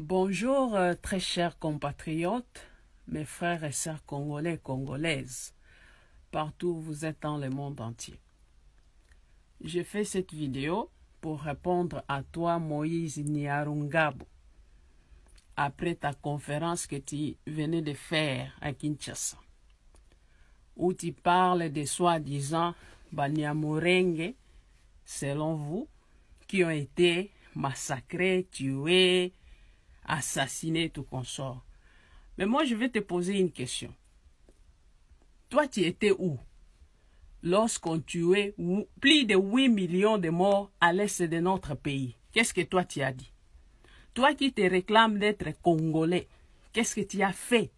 Bonjour, euh, très chers compatriotes, mes frères et sœurs congolais congolaises, partout où vous êtes dans le monde entier. J'ai fait cette vidéo pour répondre à toi, Moïse Niarungabu, après ta conférence que tu venais de faire à Kinshasa, où tu parles des soi-disant Banyamurenge, selon vous, qui ont été massacrés, tués, assassiner tout consort. Mais moi, je vais te poser une question. Toi, tu étais où lorsqu'on tuait plus de 8 millions de morts à l'est de notre pays Qu'est-ce que toi, tu as dit Toi qui te réclames d'être congolais, qu'est-ce que tu as fait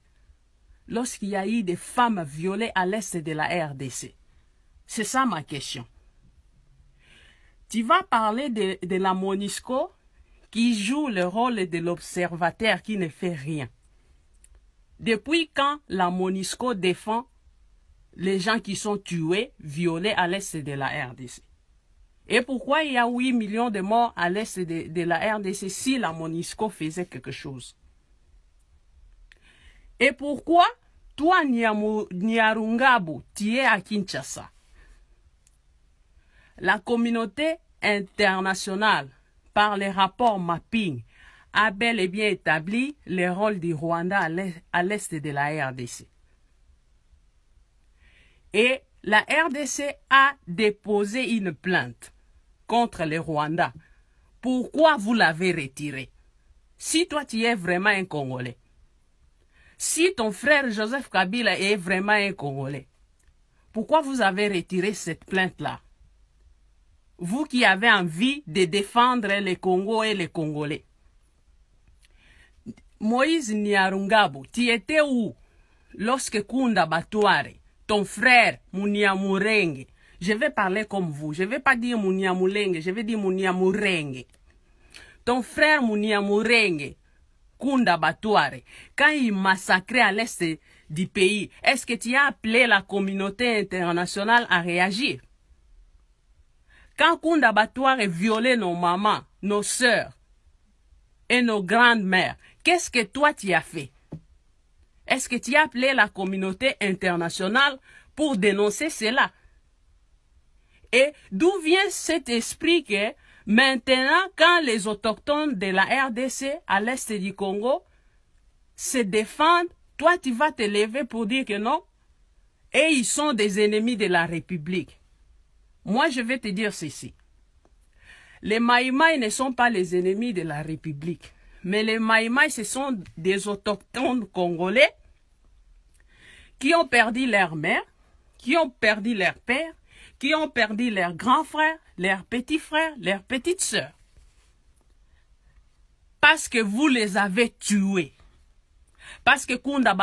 lorsqu'il y a eu des femmes violées à l'est de la RDC C'est ça ma question. Tu vas parler de, de la MONISCO qui joue le rôle de l'observateur qui ne fait rien. Depuis quand la MONUSCO défend les gens qui sont tués, violés à l'est de la RDC Et pourquoi il y a 8 millions de morts à l'est de, la RDC si la MONUSCO faisait quelque chose Et pourquoi toi, Nyarungabu, tu es à Kinshasa la communauté internationale par les rapports mapping, a bel et bien établi le rôle du Rwanda à l'est de la RDC. Et la RDC a déposé une plainte contre le Rwanda. Pourquoi vous l'avez retirée Si toi tu es vraiment un Congolais, si ton frère Joseph Kabila est vraiment un Congolais, pourquoi vous avez retiré cette plainte-là vous qui avez envie de défendre les Congo et les Congolais. Moïse Niarungabu, tu étais où lorsque Kunda Batouare, ton frère Mouniamourenge, je vais parler comme vous, je ne vais pas dire Mouniamoulenge, je vais dire Mouniamourenge. Ton frère Mouniamourenge, Kunda Batouare, quand il massacrait à l'est du pays, est-ce que tu as appelé la communauté internationale à réagir quand Kunda est violé nos mamans, nos sœurs et nos grandes-mères, qu'est-ce que toi tu as fait Est-ce que tu as appelé la communauté internationale pour dénoncer cela Et d'où vient cet esprit que maintenant, quand les autochtones de la RDC à l'est du Congo se défendent, toi tu vas te lever pour dire que non Et ils sont des ennemis de la République. Moi, je vais te dire ceci. Les Maïmaï ne sont pas les ennemis de la République. Mais les Maïmaï, ce sont des autochtones congolais qui ont perdu leur mère, qui ont perdu leur père, qui ont perdu leurs grands frères, leurs petits frères, leurs petites sœurs. Parce que vous les avez tués. Parce que Kunda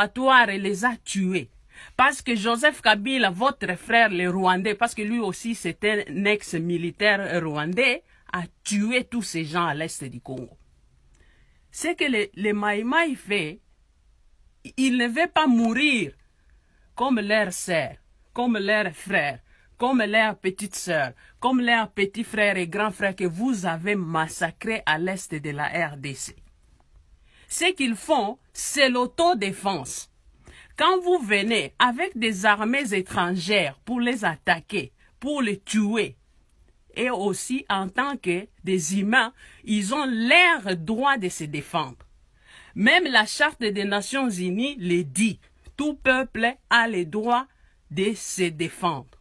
les a tués. Parce que Joseph Kabila, votre frère, le Rwandais, parce que lui aussi c'était un ex-militaire rwandais, a tué tous ces gens à l'est du Congo. Ce que les Maïmaï fait, ils ne veulent pas mourir comme leurs sœurs, comme leurs frères, comme leurs petites sœurs, comme leurs petits frères et grands frères que vous avez massacrés à l'est de la RDC. Ce qu'ils font, c'est l'autodéfense. Quand vous venez avec des armées étrangères pour les attaquer, pour les tuer, et aussi en tant que des humains, ils ont l'air droit de se défendre. Même la Charte des Nations Unies le dit, tout peuple a le droit de se défendre.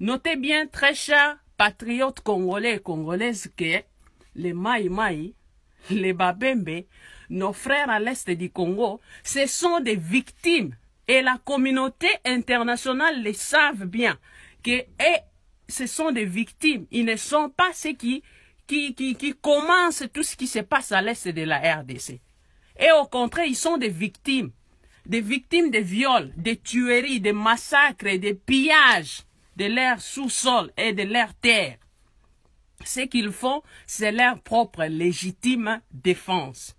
Notez bien, très chers patriotes congolais et congolaises, que les Maï les Babembe, nos frères à l'est du Congo, ce sont des victimes. Et la communauté internationale les savent bien. Que, et eh, ce sont des victimes. Ils ne sont pas ceux qui, qui, qui, qui commencent tout ce qui se passe à l'est de la RDC. Et au contraire, ils sont des victimes. Des victimes de viols, de tueries, de massacres, de pillages de leur sous-sol et de leur terre ce qu'ils font, c'est leur propre légitime défense.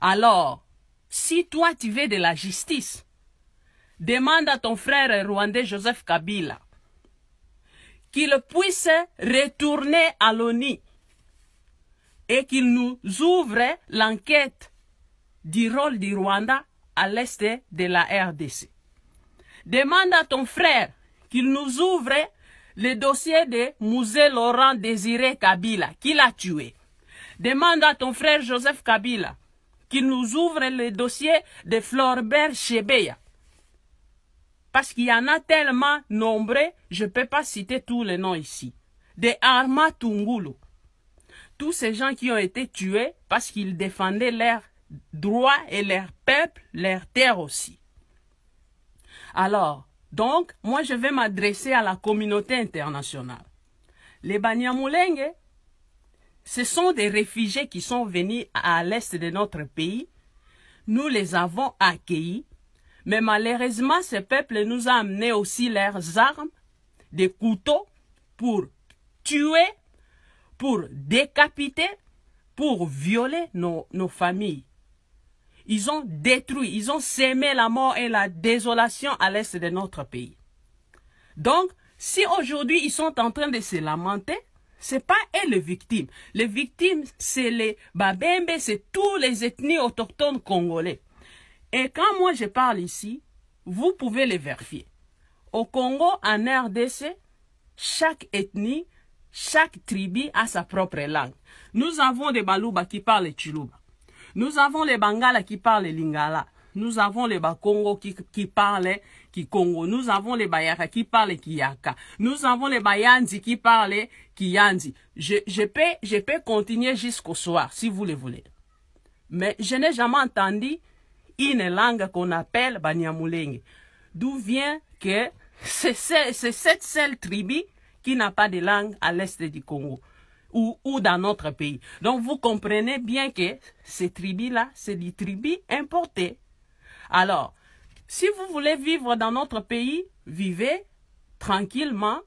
Alors, si toi tu veux de la justice, demande à ton frère rwandais Joseph Kabila qu'il puisse retourner à l'ONU et qu'il nous ouvre l'enquête du rôle du Rwanda à l'est de la RDC. Demande à ton frère qu'il nous ouvre le dossier de Mouzé Laurent Désiré Kabila, qui l'a tué. Demande à ton frère Joseph Kabila qui nous ouvre le dossier de Florbert Chebeya. Parce qu'il y en a tellement nombreux, je ne peux pas citer tous les noms ici. De Arma Tungulu. Tous ces gens qui ont été tués parce qu'ils défendaient leurs droits et leurs peuple, leurs terres aussi. Alors, donc, moi, je vais m'adresser à la communauté internationale. Les Banyamulenge, ce sont des réfugiés qui sont venus à l'est de notre pays. Nous les avons accueillis, mais malheureusement, ce peuple nous a amené aussi leurs armes, des couteaux pour tuer, pour décapiter, pour violer nos familles. Ils ont détruit, ils ont sémé la mort et la désolation à l'est de notre pays. Donc, si aujourd'hui ils sont en train de se lamenter, c'est pas eux les victimes. Les victimes, c'est les Babembe, c'est tous les ethnies autochtones congolais. Et quand moi je parle ici, vous pouvez les vérifier. Au Congo, en RDC, chaque ethnie, chaque tribu a sa propre langue. Nous avons des Balouba qui parlent Chiluba. Nous avons les Bangala qui parlent Lingala. Nous avons les Bakongo qui, qui parlent Kikongo. Nous avons les Bayaka qui parlent Kiyaka. Nous avons les Bayanzi qui parlent Kiyanzi. Je, je, peux, je peux continuer jusqu'au soir si vous le voulez. Mais je n'ai jamais entendu une langue qu'on appelle Banyamulenge. D'où vient que c'est cette seule tribu qui n'a pas de langue à l'est du Congo ou, ou dans notre pays. Donc vous comprenez bien que ces tribus-là, c'est des tribus importées. Alors, si vous voulez vivre dans notre pays, vivez tranquillement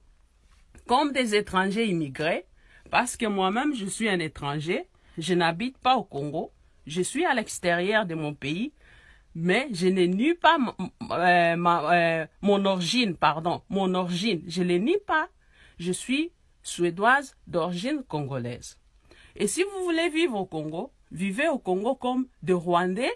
comme des étrangers immigrés, parce que moi-même, je suis un étranger, je n'habite pas au Congo, je suis à l'extérieur de mon pays, mais je ne nie pas euh, euh, mon origine, pardon, mon origine, je ne nie pas. Je suis suédoise d'origine congolaise. Et si vous voulez vivre au Congo, vivez au Congo comme des Rwandais,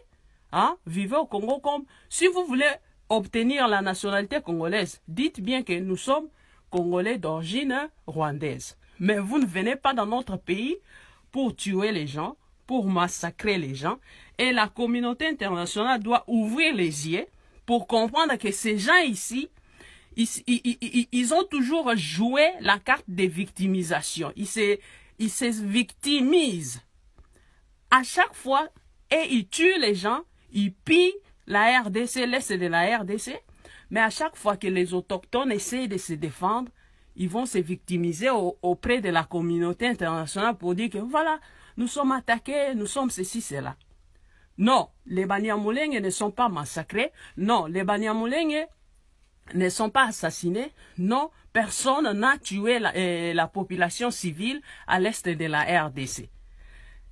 hein? vivez au Congo comme... Si vous voulez obtenir la nationalité congolaise, dites bien que nous sommes Congolais d'origine rwandaise. Mais vous ne venez pas dans notre pays pour tuer les gens, pour massacrer les gens. Et la communauté internationale doit ouvrir les yeux pour comprendre que ces gens ici ils, ont toujours joué la carte des victimisations. Ils se, victimisent à chaque fois et ils tuent les gens, ils pillent la RDC, l'Est de la RDC. Mais à chaque fois que les autochtones essaient de se défendre, ils vont se victimiser auprès de la communauté internationale pour dire que voilà, nous sommes attaqués, nous sommes ceci, cela. Non, les Banyamulenge ne sont pas massacrés. Non, les Banyamulenge ne sont pas assassinés. Non, personne n'a tué la, euh, population civile à l'est de la RDC.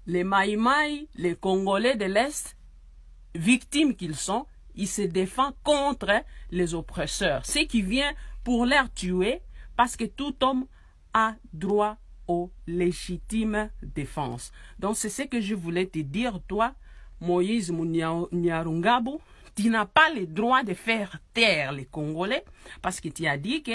Les Maïmaï, les Congolais de l'Est, victimes qu'ils sont, ils se défendent contre les oppresseurs. Ce qui vient pour leur tuer, parce que tout homme a droit aux légitimes défenses. Donc c'est ce que je voulais te dire, toi, Moïse Nyarungabu, tu n'as pas le droit de faire taire les Congolais parce que tu as dit que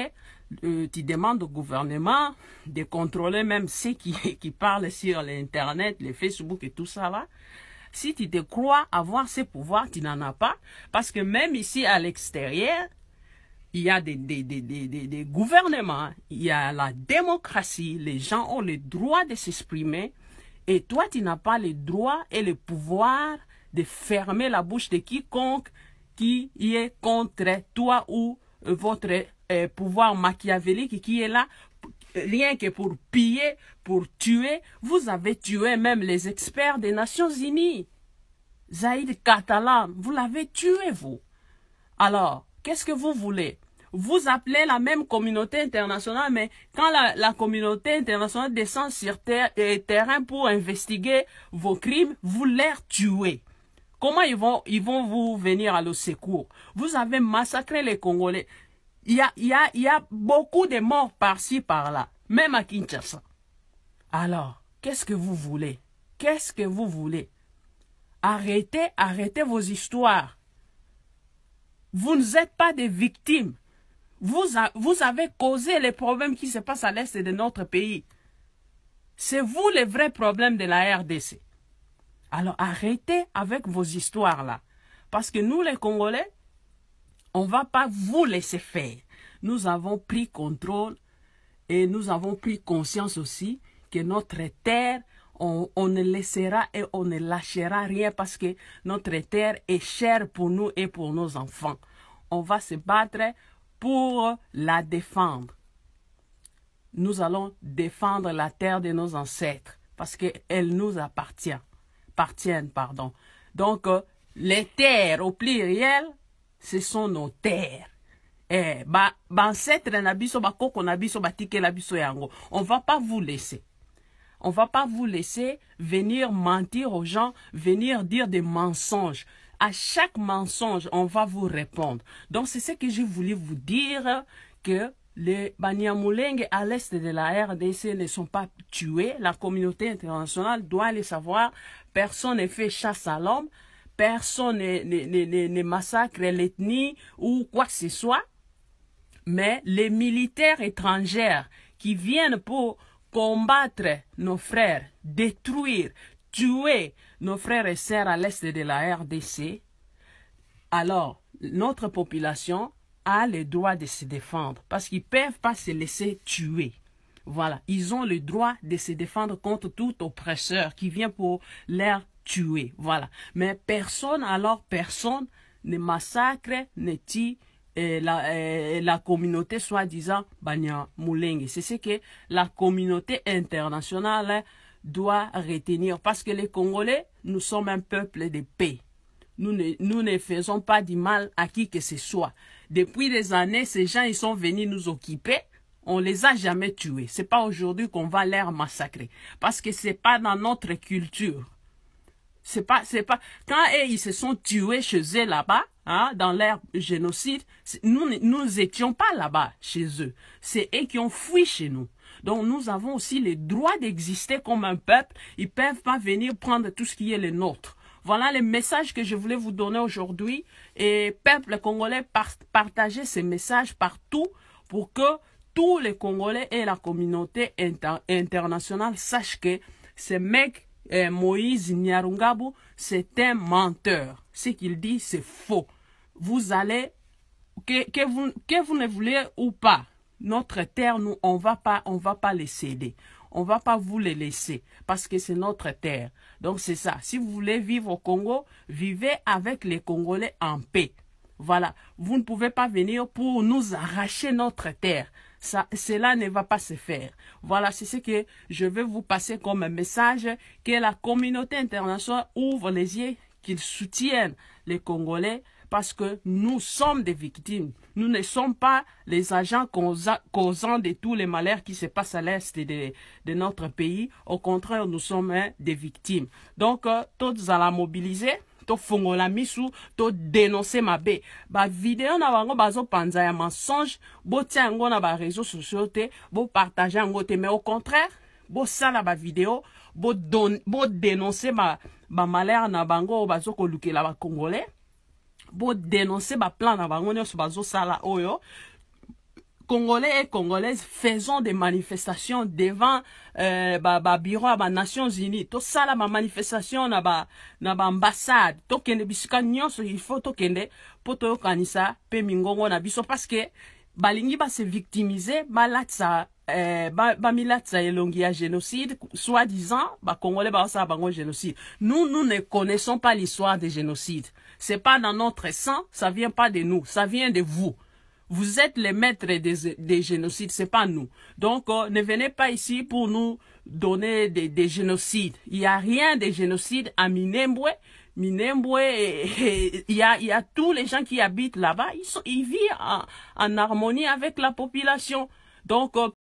euh, tu demandes au gouvernement de contrôler même ceux qui, qui parlent sur l'Internet, les Facebook et tout ça là. Si tu te crois avoir ce pouvoirs, tu n'en as pas. Parce que même ici à l'extérieur, il y a des, des, des, des, gouvernements, il y a la démocratie, les gens ont le droit de s'exprimer. Et toi, tu n'as pas le droit et le pouvoir de fermer la bouche de quiconque qui est contre toi ou euh, votre euh, pouvoir machiavélique qui est là euh, rien que pour piller, pour tuer. Vous avez tué même les experts des Nations Unies. Zaïd Catalan, vous l'avez tué, vous. Alors, qu'est-ce que vous voulez Vous appelez la même communauté internationale, mais quand la, communauté internationale descend sur ter terrain pour investiguer vos crimes, vous les tuez. Comment ils vont, ils vont vous venir à le secours Vous avez massacré les Congolais. Il y a, beaucoup de morts par-ci, par-là, même à Kinshasa. Alors, qu'est-ce que vous voulez Qu'est-ce que vous voulez Arrêtez, arrêtez vos histoires. Vous n'êtes pas des victimes. Vous, vous, avez causé les problèmes qui se passent à l'est de notre pays. C'est vous le vrai problème de la RDC. Alors arrêtez avec vos histoires là. Parce que nous, les Congolais, on ne va pas vous laisser faire. Nous avons pris contrôle et nous avons pris conscience aussi que notre terre, on, ne laissera et on ne lâchera rien parce que notre terre est chère pour nous et pour nos enfants. On va se battre pour la défendre. Nous allons défendre la terre de nos ancêtres parce qu'elle nous appartient appartiennent, pardon. Donc, euh, les terres au pluriel, ce sont nos terres. Eh, ne yango. On va pas vous laisser. On va pas vous laisser venir mentir aux gens, venir dire des mensonges. À chaque mensonge, on va vous répondre. Donc, c'est ce que je voulais vous dire que les Banyamulenge à l'est de la RDC ne sont pas tués. La communauté internationale doit les savoir personne ne fait chasse à l'homme, personne ne, massacre l'ethnie ou quoi que ce soit. Mais les militaires étrangers qui viennent pour combattre nos frères, détruire, tuer nos frères et sœurs à l'est de la RDC, alors notre population a le droit de se défendre parce qu'ils ne peuvent pas se laisser tuer. Voilà, ils ont le droit de se défendre contre tout oppresseur qui vient pour leur tuer. Voilà. Mais personne, alors personne, ne massacre, ne tue euh, euh, la, communauté soi-disant Banyamulenge. C'est ce que la communauté internationale doit retenir parce que les Congolais, nous sommes un peuple de paix. Nous ne, nous ne faisons pas du mal à qui que ce soit. Depuis des années, ces gens, ils sont venus nous occuper on les a jamais tués. C'est pas aujourd'hui qu'on va les massacrer. Parce que c'est pas dans notre culture. C'est pas, c'est pas, quand ils se sont tués chez eux là-bas, hein, dans leur génocide, nous, nous étions pas là-bas chez eux. C'est eux qui ont fui chez nous. Donc nous avons aussi le droit d'exister comme un peuple. Ils peuvent pas venir prendre tout ce qui est le nôtre. Voilà les message que je voulais vous donner aujourd'hui. Et peuple congolais, partagez ces messages partout pour que tous les Congolais et la communauté internationale sachent que ce mec, euh, Moïse Nyarungabo, c'est un menteur. Ce qu'il dit, c'est faux. Vous allez, que, vous, que vous ne voulez ou pas, notre terre, nous, on ne va pas les céder. On ne va pas vous les laisser parce que c'est notre terre. Donc c'est ça. Si vous voulez vivre au Congo, vivez avec les Congolais en paix. Voilà. Vous ne pouvez pas venir pour nous arracher notre terre cela ne va pas se faire. Voilà, c'est ce que je veux vous passer comme message, que la communauté internationale ouvre les yeux, qu'ils soutiennent les Congolais, parce que nous sommes des victimes. Nous ne sommes pas les agents causant de tous les malheurs qui se passent à l'est de, notre pays. Au contraire, nous sommes hein, des victimes. Donc, euh, tous à la mobiliser. To fongola misu be, Ba video na bango bazopanza ya mensonge bo tiango na réseaux sociaux te bo yango te mais au contraire sala ba video, bo ma ba na bango congolais bo dénoncer ma plan na bango bazo sala oyo Congolais et Congolaises, faisons des manifestations devant euh, bah, bah bureau des Nations Unies. Tout ça c'est une manifestation dans l'ambassade. na ba ambassade. Tokende il faut pour po toyokanisa pe mingongo na biso parce que balingi va se victimiser Malatsa. eh, bamilatisa ba euh, génocide soi-disant Congolais bacongolais baosala bango génocide nous nous ne connaissons pas l'histoire des génocides n'est pas dans notre sang ça ne vient pas de nous ça vient de vous vous êtes les maîtres des, des génocides, c'est pas nous. Donc, euh, ne venez pas ici pour nous donner des, des génocides. Il n'y a rien de génocide à Minembwe. Minembwe, il y a, y a tous les gens qui habitent là-bas, ils, sont, ils vivent en, en harmonie avec la population. Donc, euh,